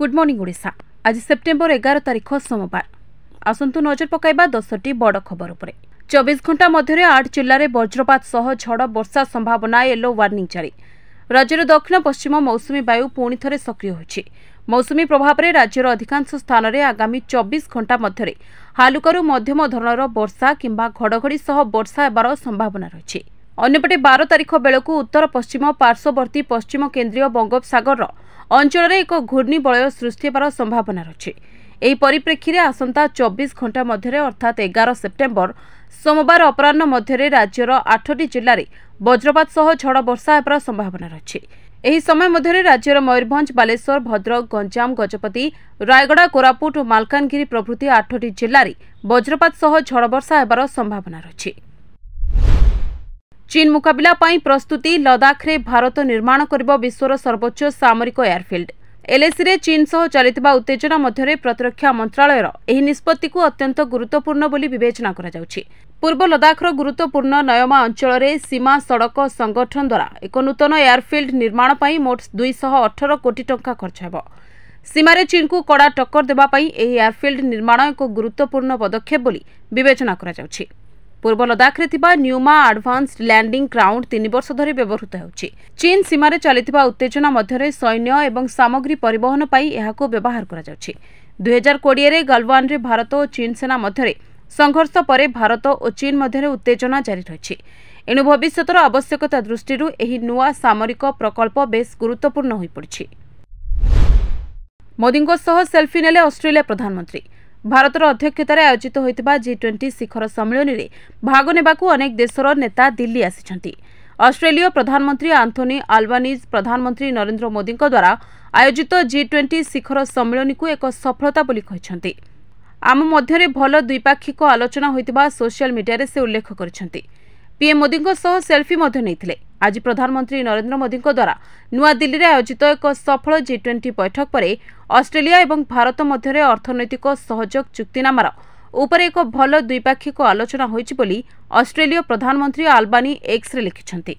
good morning Odisha ଆଜି September ଏଗାର ତାରିଖ ସୋମବାର ଆସନ୍ତୁ ନଜର ପକାଇବା ଦଶଟି ବଡ଼ ଖବର ଉପରେ ଚବିଶ ଘଣ୍ଟା ମଧ୍ୟରେ ଆଠ ଜିଲ୍ଲାରେ ବଜ୍ରପାତ ସହ ଝଡ଼ ବର୍ଷା ସମ୍ଭାବନା ୟେଲୋ ୱାର୍ଣ୍ଣିଂ ଜାରି ରାଜ୍ୟର ଦକ୍ଷିଣ ପଶ୍ଚିମ ମୌସୁମୀ ବାୟୁ ପୁଣି ଥରେ ସକ୍ରିୟ ହୋଇଛି ମୌସୁମୀ ପ୍ରଭାବରେ ରାଜ୍ୟର ଅଧିକାଂଶ ସ୍ଥାନରେ ଆଗାମୀ ଚବିଶ ଘଣ୍ଟା ମଧ୍ୟରେ ହାଲୁକାରୁ ମଧ୍ୟମ ଧରଣର ବର୍ଷା କିମ୍ବା ଘଡ଼ଘଡ଼ି ସହ ବର୍ଷା ହେବାର ସମ୍ଭାବନା ରହିଛି ଅନ୍ୟପଟେ ବାର ତାରିଖ ବେଳକୁ ଉତ୍ତର ପଶ୍ଚିମ ପାର୍ଶ୍ୱବର୍ତ୍ତୀ ପଶ୍ଚିମ କେନ୍ଦ୍ରୀୟ ବଙ୍ଗୋପସାଗରର ଅଞ୍ଚଳରେ ଏକ ଘୂର୍ଣ୍ଣିବଳୟ ସୃଷ୍ଟି ହେବାର ସମ୍ଭାବନା ରହିଛି ଏହି ପରିପ୍ରେକ୍ଷୀରେ ଆସନ୍ତା ଚବିଶ ଘଣ୍ଟା ମଧ୍ୟରେ ଅର୍ଥାତ୍ ଏଗାର ସେପ୍ଟେମ୍ବର ସୋମବାର ଅପରାହ୍ନ ମଧ୍ୟରେ ରାଜ୍ୟର ଆଠଟି ଜିଲ୍ଲାରେ ବଜ୍ରପାତ ସହ ଝଡ଼ ବର୍ଷା ହେବାର ସମ୍ଭାବନା ରହିଛି ଏହି ସମୟ ମଧ୍ୟରେ ରାଜ୍ୟର ମୟୂରଭଞ୍ଜ ବାଲେଶ୍ୱର ଭଦ୍ରକ ଗଞ୍ଜାମ ଗଜପତି ରାୟଗଡ଼ା କୋରାପୁଟ ଓ ମାଲକାନଗିରି ପ୍ରଭୃତି ଆଠଟି ଜିଲ୍ଲାରେ ବଜ୍ରପାତ ସହ ଝଡ଼ବର୍ଷା ହେବାର ସମ୍ଭାବନା ରହିଛି ଚୀନ୍ ମୁକାବିଲା ପାଇଁ ପ୍ରସ୍ତୁତି ଲଦାଖରେ ଭାରତ ନିର୍ମାଣ କରିବ ବିଶ୍ୱର ସର୍ବୋଚ୍ଚ ସାମରିକ ଏୟାରଫିଲ୍ଡ ଏଲ୍ଏସିରେ ଚୀନ୍ ସହ ଚାଲିଥିବା ଉତ୍ତେଜନା ମଧ୍ୟରେ ପ୍ରତିରକ୍ଷା ମନ୍ତ୍ରଣାଳୟର ଏହି ନିଷ୍ପତ୍ତିକୁ ଅତ୍ୟନ୍ତ ଗୁରୁତ୍ୱପୂର୍ଣ୍ଣ ବୋଲି ବିବେଚନା କରାଯାଉଛି ପୂର୍ବ ଲଦାଖର ଗୁରୁତ୍ୱପୂର୍ଣ୍ଣ ନୟମା ଅଞ୍ଚଳରେ ସୀମା ସଡ଼କ ସଂଗଠନ ଦ୍ୱାରା ଏକ ନୂତନ ଏୟାରଫିଲ୍ଡ ନିର୍ମାଣ ପାଇଁ ମୋଟ ଦୁଇଶହ ଅଠର କୋଟି ଟଙ୍କା ଖର୍ଚ୍ଚ ହେବ ସୀମାରେ ଚୀନ୍କୁ କଡ଼ା ଟକ୍କର ଦେବା ପାଇଁ ଏହି ଏୟାରଫିଲ୍ଡ ନିର୍ମାଣ ଏକ ଗୁରୁତ୍ୱପୂର୍ଣ୍ଣ ପଦକ୍ଷେପ ବୋଲି ବିବେଚନା କରାଯାଉଛି ପୂର୍ବ ଲଦାଖରେ ଥିବା ନ୍ୟୁମା ଆଡ଼ଭାନ୍ସଡ୍ ଲ୍ୟାଣ୍ଡିଂ କ୍ରାଉଣ୍ଡ ତିନି ବର୍ଷ ଧରି ବ୍ୟବହୃତ ହେଉଛି ଚୀନ୍ ସୀମାରେ ଚାଲିଥିବା ଉତ୍ତେଜନା ମଧ୍ୟରେ ସୈନ୍ୟ ଏବଂ ସାମଗ୍ରୀ ପରିବହନ ପାଇଁ ଏହାକୁ ବ୍ୟବହାର କରାଯାଉଛି ଦୁଇହଜାର କୋଡ଼ିଏରେ ଗଲୱାନରେ ଭାରତ ଓ ଚୀନ୍ ସେନା ମଧ୍ୟରେ ସଂଘର୍ଷ ପରେ ଭାରତ ଓ ଚୀନ୍ ମଧ୍ୟରେ ଉତ୍ତେଜନା ଜାରି ରହିଛି ଏଣୁ ଭବିଷ୍ୟତର ଆବଶ୍ୟକତା ଦୃଷ୍ଟିରୁ ଏହି ନୂଆ ସାମରିକ ପ୍ରକଳ୍ପ ବେଶ୍ ଗୁରୁତ୍ୱପୂର୍ଣ୍ଣ ହୋଇପଡ଼ିଛି ମୋଦିଙ୍କ ସହ ସେଲ୍ଫି ନେଲେ ଅଷ୍ଟ୍ରେଲିଆ ପ୍ରଧାନମନ୍ତ୍ରୀ ଭାରତର ଅଧ୍ୟକ୍ଷତାରେ ଆୟୋଜିତ ହୋଇଥିବା ଜି ଟ୍ୱେଣ୍ଟି ଶିଖର ସମ୍ମିଳନୀରେ ଭାଗ ନେବାକୁ ଅନେକ ଦେଶର ନେତା ଦିଲ୍ଲୀ ଆସିଛନ୍ତି ଅଷ୍ଟ୍ରେଲିୟ ପ୍ରଧାନମନ୍ତ୍ରୀ ଆନ୍ଥୋନି ଆଲବାନିଜ୍ ପ୍ରଧାନମନ୍ତ୍ରୀ ନରେନ୍ଦ୍ର ମୋଦିଙ୍କ ଦ୍ୱାରା ଆୟୋଜିତ ଜି ଟ୍ୱେଣ୍ଟି ଶିଖର ସମ୍ମିଳନୀକୁ ଏକ ସଫଳତା ବୋଲି କହିଛନ୍ତି ଆମ ମଧ୍ୟରେ ଭଲ ଦ୍ୱିପାକ୍ଷିକ ଆଲୋଚନା ହୋଇଥିବା ସୋସିଆଲ୍ ମିଡିଆରେ ସେ ଉଲ୍ଲେଖ କରିଛନ୍ତି ପିଏମ୍ ମୋଦିଙ୍କ ସହ ସେଲ୍ଫି ମଧ୍ୟ ନେଇଥିଲେ ଆଜି ପ୍ରଧାନମନ୍ତ୍ରୀ ନରେନ୍ଦ୍ର ମୋଦିଙ୍କ ଦ୍ୱାରା ନୂଆଦିଲ୍ଲୀରେ ଆୟୋଜିତ ଏକ ସଫଳ ଜି ଟ୍ୱେଣ୍ଟି ବୈଠକ ପରେ ଅଷ୍ଟ୍ରେଲିଆ ଏବଂ ଭାରତ ମଧ୍ୟରେ ଅର୍ଥନୈତିକ ସହଯୋଗ ଚୁକ୍ତିନାମାର ଉପରେ ଏକ ଭଲ ଦ୍ୱିପାକ୍ଷିକ ଆଲୋଚନା ହୋଇଛି ବୋଲି ଅଷ୍ଟ୍ରେଲୀୟ ପ୍ରଧାନମନ୍ତ୍ରୀ ଆଲବାନୀ ଏକ୍ସରେ ଲେଖିଛନ୍ତି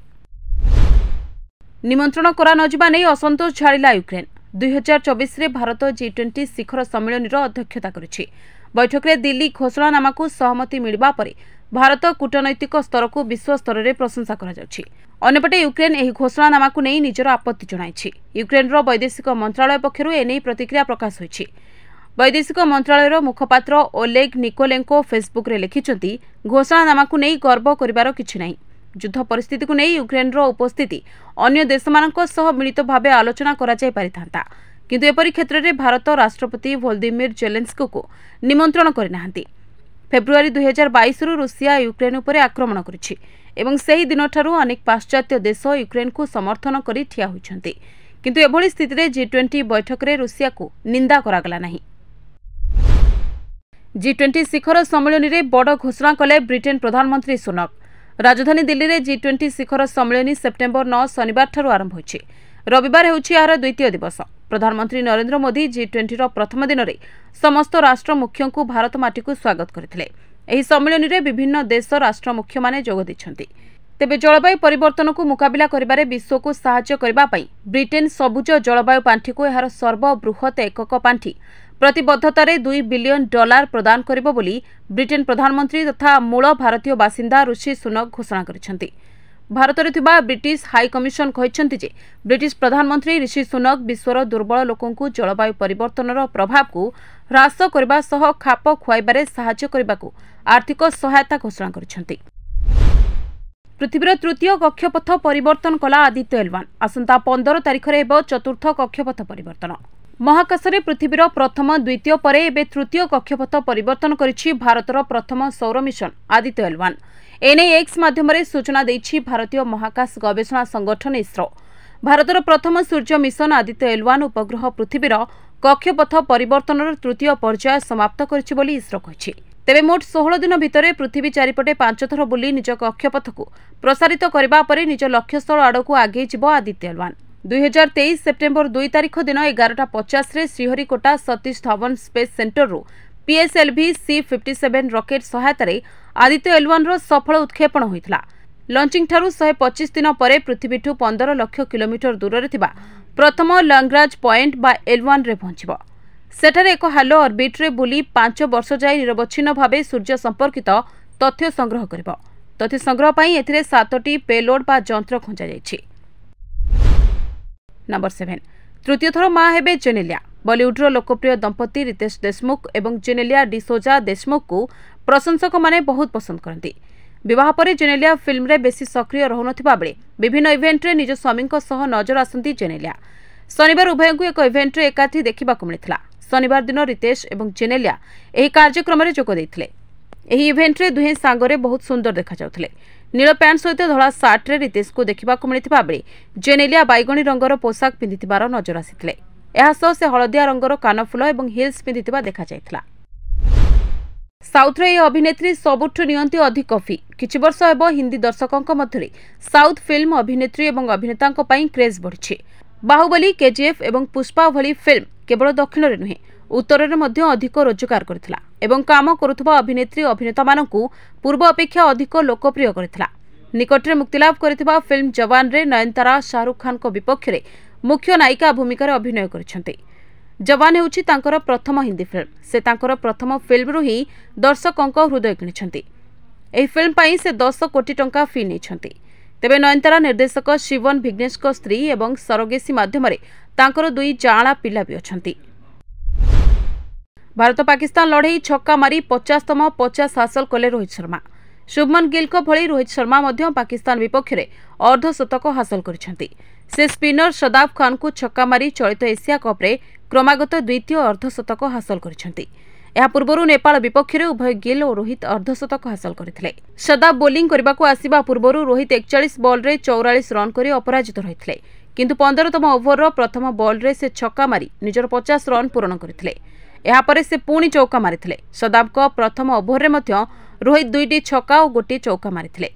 ନିମନ୍ତ୍ରଣ କରାନଯିବା ନେଇ ଅସନ୍ତୋଷ ଛାଡ଼ିଲା ୟୁକ୍ରେନ୍ ଦୁଇହଜାର ଚବିଶରେ ଭାରତ ଜି ଟ୍ୱେଣ୍ଟି ଶିଖର ସମ୍ମିଳନୀର ଅଧ୍ୟକ୍ଷତା କରିଛି ବୈଠକରେ ଦିଲ୍ଲୀ ଘୋଷଣାନାମାକୁ ସହମତି ମିଳିବା ପରେ ଭାରତ କୂଟନୈତିକ ସ୍ତରକୁ ବିଶ୍ୱ ସ୍ତରରେ ପ୍ରଶଂସା କରାଯାଉଛି ଅନ୍ୟପଟେ ୟୁକ୍ରେନ୍ ଏହି ଘୋଷଣାନାମାକୁ ନେଇ ନିଜର ଆପତ୍ତି ଜଣାଇଛି ୟୁକ୍ରେନ୍ର ବୈଦେଶିକ ମନ୍ତ୍ରଣାଳୟ ପକ୍ଷରୁ ଏନେଇ ପ୍ରତିକ୍ରିୟା ପ୍ରକାଶ ହୋଇଛି ବୈଦେଶିକ ମନ୍ତ୍ରଣାଳୟର ମୁଖପାତ୍ର ଓଲେଗ୍ ନିକୋଲେଙ୍କୋ ଫେସ୍ବୁକ୍ରେ ଲେଖିଛନ୍ତି ଘୋଷଣାନାମାକୁ ନେଇ ଗର୍ବ କରିବାର କିଛି ନାହିଁ ଯୁଦ୍ଧ ପରିସ୍ଥିତିକୁ ନେଇ ୟୁକ୍ରେନ୍ର ଉପସ୍ଥିତି ଅନ୍ୟ ଦେଶମାନଙ୍କ ସହ ମିଳିତ ଭାବେ ଆଲୋଚନା କରାଯାଇ ପାରିଥାନ୍ତା କିନ୍ତୁ ଏପରି କ୍ଷେତ୍ରରେ ଭାରତ ରାଷ୍ଟ୍ରପତି ଭୋଲଦିମିର୍ ଜେଲେନ୍ସ୍କୋକୁ ନିମନ୍ତ୍ରଣ କରିନାହାନ୍ତି ଫେବୃଆରୀ ଦୁଇହଜାର ବାଇଶରୁ ରୁଷିଆ ୟୁକ୍ରେନ୍ ଉପରେ ଆକ୍ରମଣ କରିଛି ଏବଂ ସେହି ଦିନଠାରୁ ଅନେକ ପାଶ୍ଚାତ୍ୟ ଦେଶ ୟୁକ୍ରେନ୍କୁ ସମର୍ଥନ କରି ଠିଆ ହୋଇଛନ୍ତି କିନ୍ତୁ ଏଭଳି ସ୍ଥିତିରେ ଜି ଟ୍ୱେଣ୍ଟି ବୈଠକରେ ରୁଷିଆକୁ ନିନ୍ଦା କରାଗଲା ନାହିଁ ଜି ଟ୍ୱେଣ୍ଟି ଶିଖର ସମ୍ମିଳନୀରେ ବଡ଼ ଘୋଷଣା କଲେ ବ୍ରିଟେନ୍ ପ୍ରଧାନମନ୍ତ୍ରୀ ସୁନକ୍ ରାଜଧାନୀ ଦିଲ୍ଲୀରେ ଜି ଟ୍ୱେଣ୍ଟି ଶିଖର ସମ୍ମିଳନୀ ସେପ୍ଟେମ୍ବର ନଅ ଶନିବାରଠାରୁ ଆରମ୍ଭ ହୋଇଛି ରବିବାର ହେଉଛି ଏହାର ଦ୍ୱିତୀୟ ଦିବସ ପ୍ରଧାନମନ୍ତ୍ରୀ ନରେନ୍ଦ୍ର ମୋଦି ଜି ଟ୍ୱେଣ୍ଟିର ପ୍ରଥମ ଦିନରେ ସମସ୍ତ ରାଷ୍ଟ୍ର ମୁଖ୍ୟଙ୍କୁ ଭାରତ ମାଟିକୁ ସ୍ୱାଗତ କରିଥିଲେ ଏହି ସମ୍ମିଳନୀରେ ବିଭିନ୍ନ ଦେଶ ରାଷ୍ଟ୍ର ମୁଖ୍ୟମାନେ ଯୋଗ ଦେଇଛନ୍ତି ତେବେ ଜଳବାୟୁ ପରିବର୍ତ୍ତନକୁ ମୁକାବିଲା କରିବାରେ ବିଶ୍ୱକୁ ସାହାଯ୍ୟ କରିବା ପାଇଁ ବ୍ରିଟେନ୍ ସବୁଜ ଜଳବାୟୁ ପାଣ୍ଠିକୁ ଏହାର ସର୍ବବୃହତ ଏକକ ପାଣ୍ଠି ପ୍ରତିବଦ୍ଧତାରେ ଦୁଇ ବିଲିୟନ୍ ଡଲାର ପ୍ରଦାନ କରିବ ବୋଲି ବ୍ରିଟେନ୍ ପ୍ରଧାନମନ୍ତ୍ରୀ ତଥା ମୂଳ ଭାରତୀୟ ବାସିନ୍ଦା ଋଷି ସୁନକ ଘୋଷଣା କରିଛନ୍ତି ଭାରତରେ ଥିବା ବ୍ରିଟିଶ ହାଇକମିଶନ କହିଛନ୍ତି ଯେ ବ୍ରିଟିଶ ପ୍ରଧାନମନ୍ତ୍ରୀ ରିଷି ସୁନକ ବିଶ୍ୱର ଦୁର୍ବଳ ଲୋକଙ୍କୁ ଜଳବାୟୁ ପରିବର୍ତ୍ତନର ପ୍ରଭାବକୁ ହ୍ରାସ କରିବା ସହ ଖାପ ଖୁଆଇବାରେ ସାହାଯ୍ୟ କରିବାକୁ ଆର୍ଥିକ ସହାୟତା ଘୋଷଣା କରିଛନ୍ତି ପୃଥିବୀର ତୃତୀୟ କକ୍ଷପଥ ପରିବର୍ତ୍ତନ କଲା ଆଦିତ୍ୟ ଏଲୱାନ୍ ଆସନ୍ତା ପନ୍ଦର ତାରିଖରେ ହେବ ଚତୁର୍ଥ କକ୍ଷପଥ ପରିବର୍ତ୍ତନ ମହାକାଶରେ ପୃଥିବୀର ପ୍ରଥମ ଦ୍ୱିତୀୟ ପରେ ଏବେ ତୃତୀୟ କକ୍ଷପଥ ପରିବର୍ତ୍ତନ କରିଛି ଭାରତର ପ୍ରଥମ ସୌର ମିଶନ ଆଦିତ୍ୟ ଏଲୱାନ୍ ଏନେଇ ଏକ୍ସ ମାଧ୍ୟମରେ ସୂଚନା ଦେଇଛି ଭାରତୀୟ ମହାକାଶ ଗବେଷଣା ସଂଗଠନ ଇସ୍ରୋ ଭାରତର ପ୍ରଥମ ସୂର୍ଯ୍ୟ ମିଶନ ଆଦିତ୍ୟ ଏଲୱାନ୍ ଉପଗ୍ରହ ପୃଥିବୀର କକ୍ଷପଥ ପରିବର୍ତ୍ତନର ତୃତୀୟ ପର୍ଯ୍ୟାୟ ସମାପ୍ତ କରିଛି ବୋଲି ଇସ୍ରୋ କହିଛି ତେବେ ମୋଟ ଷୋହଳ ଦିନ ଭିତରେ ପୃଥିବୀ ଚାରିପଟେ ପାଞ୍ଚଥର ବୁଲି ନିଜ କକ୍ଷପଥକୁ ପ୍ରସାରିତ କରିବା ପରେ ନିଜ ଲକ୍ଷ୍ୟସ୍ଥଳ ଆଡ଼କୁ ଆଗେଇ ଯିବ ଆଦିତ୍ୟ ଏଲୱାନ୍ ଦୁଇହଜାର ତେଇଶ ସେପ୍ଟେମ୍ବର ଦୁଇ ତାରିଖ ଦିନ ଏଗାରଟା ପଚାଶରେ ଶ୍ରୀହରିକୋଟା ସତୀଶ ଧୱନ ସ୍ପେସ୍ ସେଣ୍ଟରରୁ PSLV C fifty seven rocket ସହାୟତାରେ ଆଦିତ୍ୟ ଏଲୱାନ୍ର ସଫଳ ଉତ୍କ୍ଷେପଣ ହୋଇଥିଲା ଲଞ୍ଚିଂଠାରୁ ଶହେ ପଚିଶ ଦିନ ପରେ ପୃଥିବୀଠୁ ପନ୍ଦର ଲକ୍ଷ କିଲୋମିଟର ଦୂରରେ ଥିବା ପ୍ରଥମ ଲଙ୍ଗରାଜ ପଏଣ୍ଟ ବା ଏଲୱାନ୍ରେ ପହଞ୍ଚିବ ସେଠାରେ ଏକ ହାଲୋ ଅର୍ବିଟ୍ରେ ବୁଲି ପାଞ୍ଚ ବର୍ଷ ଯାଏ ନିରବଚ୍ଛିନ୍ନ ଭାବେ ସୂର୍ଯ୍ୟ ସମ୍ପର୍କିତ ତଥ୍ୟ ସଂଗ୍ରହ କରିବ ତଥ୍ୟ ସଂଗ୍ରହ ପାଇଁ ଏଥିରେ ସାତଟି ପେଲୋଡ୍ ବା ଯନ୍ତ୍ର ଖଞ୍ଜାଯାଇଛି ନମ୍ବର ସେଭେନ୍ ତୃତୀୟଥର ମା ହେବେ ଜେନେଲିଆ ବଲିଉଡ୍ର ଲୋକପ୍ରିୟ ଦମ୍ପତି ରିତେଶ ଦେଶମୁଖ ଏବଂ ଜେନେଲିଆ ଡିସୋଜା ଦେଶମୁଖଙ୍କୁ ପ୍ରଶଂସକମାନେ ବହୁତ ପସନ୍ଦ କରନ୍ତି ବିବାହ ପରେ ଜେନେଲିଆ ଫିଲ୍ମରେ ବେଶୀ ସକ୍ରିୟ ରହୁନଥିବା ବେଳେ ବିଭିନ୍ନ ଇଭେଣ୍ଟରେ ନିଜ ସ୍ୱାମୀଙ୍କ ସହ ନଜର ଆସନ୍ତି ଜେନେଲିଆ ଶନିବାର ଉଭୟଙ୍କୁ ଏକ ଇଭେଣ୍ଟରେ ଏକାଠି ଦେଖିବାକୁ ମିଳିଥିଲା ଶନିବାର ଦିନ ରିତେଶ ଏବଂ ଜେନେଲିଆ ଏହି କାର୍ଯ୍ୟକ୍ରମରେ ଯୋଗ ଦେଇଥିଲେ ଏହି ଇଭେଣ୍ଟରେ ଦୁହେଁ ସାଙ୍ଗରେ ବହୁତ ସୁନ୍ଦର ଦେଖାଯାଉଥିଲେ ନୀଳ ପ୍ୟାଣ୍ଟ ସହିତ ଧଳା ସାର୍ଟରେ ରିତେଶଙ୍କୁ ଦେଖିବାକୁ ମିଳିଥିବା ବେଳେ ଜେନେଲିଆ ବାଇଗଣୀ ରଙ୍ଗର ପୋଷାକ ପିନ୍ଧିଥିବାର ନଜର ଆସିଥିଲେ ଏହାସହ ସେ ହଳଦିଆ ରଙ୍ଗର କାନଫୁଲ ଏବଂ ହିଲ୍ସ ପିନ୍ଧିଥିବା ଦେଖାଯାଇଥିଲା ସାଉଥର ଏହି ଅଭିନେତ୍ରୀ ସବୁଠୁ ନିଅନ୍ତି ଅଧିକ ଫି କିଛି ବର୍ଷ ହେବ ହିନ୍ଦୀ ଦର୍ଶକଙ୍କ ମଧ୍ୟରେ ସାଉଥ୍ ଫିଲ୍ମ ଅଭିନେତ୍ରୀ ଏବଂ ଅଭିନେତାଙ୍କ ପାଇଁ କ୍ରେଜ୍ ବଢ଼ିଛି ବାହୁବଲି କେଜିଏଫ୍ ଏବଂ ପୁଷ୍ପା ଭଳି ଫିଲ୍ମ କେବଳ ଦକ୍ଷିଣରେ ନୁହେଁ ଉତ୍ତରରେ ମଧ୍ୟ ଅଧିକ ରୋଜଗାର କରିଥିଲା ଏବଂ କାମ କରୁଥିବା ଅଭିନେତ୍ରୀ ଅଭିନେତାମାନଙ୍କୁ ପୂର୍ବ ଅପେକ୍ଷା ଅଧିକ ଲୋକପ୍ରିୟ କରିଥିଲା ନିକଟରେ ମୁକ୍ତିଲାଭ କରିଥିବା ଫିଲ୍ମ ଯବାନରେ ନୟନତାରା ଶାହରୁଖ ଖାନ୍ଙ୍କ ବିପକ୍ଷରେ ମୁଖ୍ୟ ନାୟିକା ଭୂମିକାରେ ଅଭିନୟ କରିଛନ୍ତି ଯବାନ ହେଉଛି ତାଙ୍କର ପ୍ରଥମ ହିନ୍ଦୀ ଫିଲ୍ମ ସେ ତାଙ୍କର ପ୍ରଥମ ଫିଲ୍ମରୁ ହିଁ ଦର୍ଶକଙ୍କ ହୃଦୟ କିଣିଛନ୍ତି ଏହି ଫିଲ୍ମ ପାଇଁ ସେ ଦଶ କୋଟି ଟଙ୍କା ଫି ନେଇଛନ୍ତି ତେବେ ନୟନତାରା ନିର୍ଦ୍ଦେଶକ ଶିବନ ଭିଗ୍ନେଶଙ୍କ ସ୍ତ୍ରୀ ଏବଂ ସରୋଗେସି ମାଧ୍ୟମରେ ତାଙ୍କର ଦୁଇ ଜାଁଳା ପିଲା ବି ଅଛନ୍ତି ଭାରତ ପାକିସ୍ତାନ ଲଢ଼େଇ ଛକା ମାରି ପଚାଶତମ ପଚାଶ ହାସଲ କଲେ ରୋହିତ ଶର୍ମା ଶୁଭମନ ଗିଲ୍ଙ୍କ ଭଳି ରୋହିତ ଶର୍ମା ମଧ୍ୟ ପାକିସ୍ତାନ ବିପକ୍ଷରେ ଅର୍ଦ୍ଧଶତକ ହାସଲ କରିଛନ୍ତି ସେ ସ୍ପିନର ସଦାବ ଖାନ୍ଙ୍କୁ ଛକା ମାରି ଚଳିତ ଏସିଆ କପ୍ରେ କ୍ରମାଗତ ଦ୍ୱିତୀୟ ଅର୍ଦ୍ଧଶତକ ହାସଲ କରିଛନ୍ତି ଏହା ପୂର୍ବରୁ ନେପାଳ ବିପକ୍ଷରେ ଉଭୟ ଗିଲ୍ ଓ ରୋହିତ ଅର୍ଦ୍ଧଶତକ ହାସଲ କରିଥିଲେ ସଦାବ ବୋଲିଂ କରିବାକୁ ଆସିବା ପୂର୍ବରୁ ରୋହିତ ଏକଚାଳିଶ ବଲ୍ରେ ଚୌରାଳିଶ ରନ୍ କରି ଅପରାଜିତ ରହିଥିଲେ କିନ୍ତୁ ପନ୍ଦରତମ ଓଭରର ପ୍ରଥମ ବଲ୍ରେ ସେ ଛକା ମାରି ନିଜର ପଚାଶ ରନ୍ ପୂରଣ କରିଥିଲେ ଏହାପରେ ସେ ପୁଣି ଚୌକା ମାରିଥିଲେ ସଦାବଙ୍କ ପ୍ରଥମ ଓଭରରେ ମଧ୍ୟ ରୋହିତ ଦୁଇଟି ଛକା ଓ ଗୋଟିଏ ଚୌକା ମାରିଥିଲେ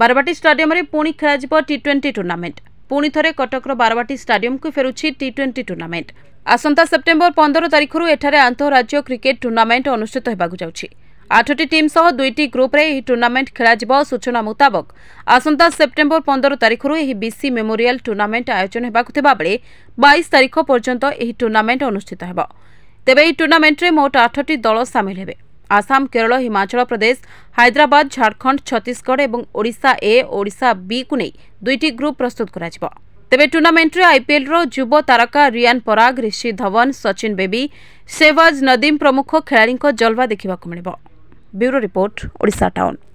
ବାରବାଟୀ ଷ୍ଟାଡିୟମରେ ପୁଣି ଖେଳାଯିବ ଟି ଟ୍ୱେଣ୍ଟି ଟୁର୍ଣ୍ଣାମେଣ୍ଟ ପୁଣି ଥରେ କଟକର ବାରବାଟୀ ଷ୍ଟାଡିୟମକୁ ଫେରୁଛି ଟି ଟ୍ୱେଣ୍ଟି ଟୁର୍ଣ୍ଣାମେଣ୍ଟ ଆସନ୍ତା ସେପ୍ଟେମ୍ବର ପନ୍ଦର ତାରିଖରୁ ଏଠାରେ ଆନ୍ତଃରାଜ୍ୟ କ୍ରିକେଟ୍ ଟୁର୍ଣ୍ଣାମେଣ୍ଟ ଅନୁଷ୍ଠିତ ହେବାକୁ ଯାଉଛି ଆଠଟି ଟିମ୍ ସହ ଦୁଇଟି ଗ୍ରୁପ୍ରେ ଏହି ଟୁର୍ଣ୍ଣାମେଣ୍ଟ ଖେଳାଯିବ ସୂଚନା ମୁତାବକ ଆସନ୍ତା ସେପ୍ଟେମ୍ବର ପନ୍ଦର ତାରିଖରୁ ଏହି ବିସି ମେମୋରିଆଲ୍ ଟୁର୍ଣ୍ଣାମେଣ୍ଟ ଆୟୋଜନ ହେବାକୁ ଥିବାବେଳେ ବାଇଶ ତାରିଖ ପର୍ଯ୍ୟନ୍ତ ଏହି ଟୁର୍ଣ୍ଣାମେଣ୍ଟ ଅନୁଷ୍ଠିତ ହେବ ତେବେ ଏହି ଟୁର୍ଣ୍ଣାମେଣ୍ଟରେ ମୋଟ ଆଠଟି ଦଳ ସାମିଲ ହେବେ আসাম କେରଳ ହିମାଚଳ ପ୍ରଦେଶ ହାଇଦ୍ରାବାଦ ଝାଡ଼ଖଣ୍ଡ ଛତିଶଗଡ଼ ଏବଂ ଓଡ଼ିଶା ଏ ଓଡ଼ିଶା ବିକୁ ନେଇ ଦୁଇଟି ଗ୍ରୁପ୍ ପ୍ରସ୍ତୁତ କରାଯିବ ତେବେ ଟୁର୍ଣ୍ଣାମେଣ୍ଟରେ ଆଇପିଏଲ୍ର ଯୁବ ତାରକା ରିୟାନ୍ ପରାଗ ରିଷି ଧୱନ ସଚିନ ବେବି ସେହୱାଜ ନଦିମ୍ ପ୍ରମୁଖ ଖେଳାଳିଙ୍କ ଜଲୱା ଦେଖିବାକୁ ମିଳିବ ବ୍ୟୁରୋ ରିପୋର୍ଟ ଓଡ଼ିଶା ଟାଉନ୍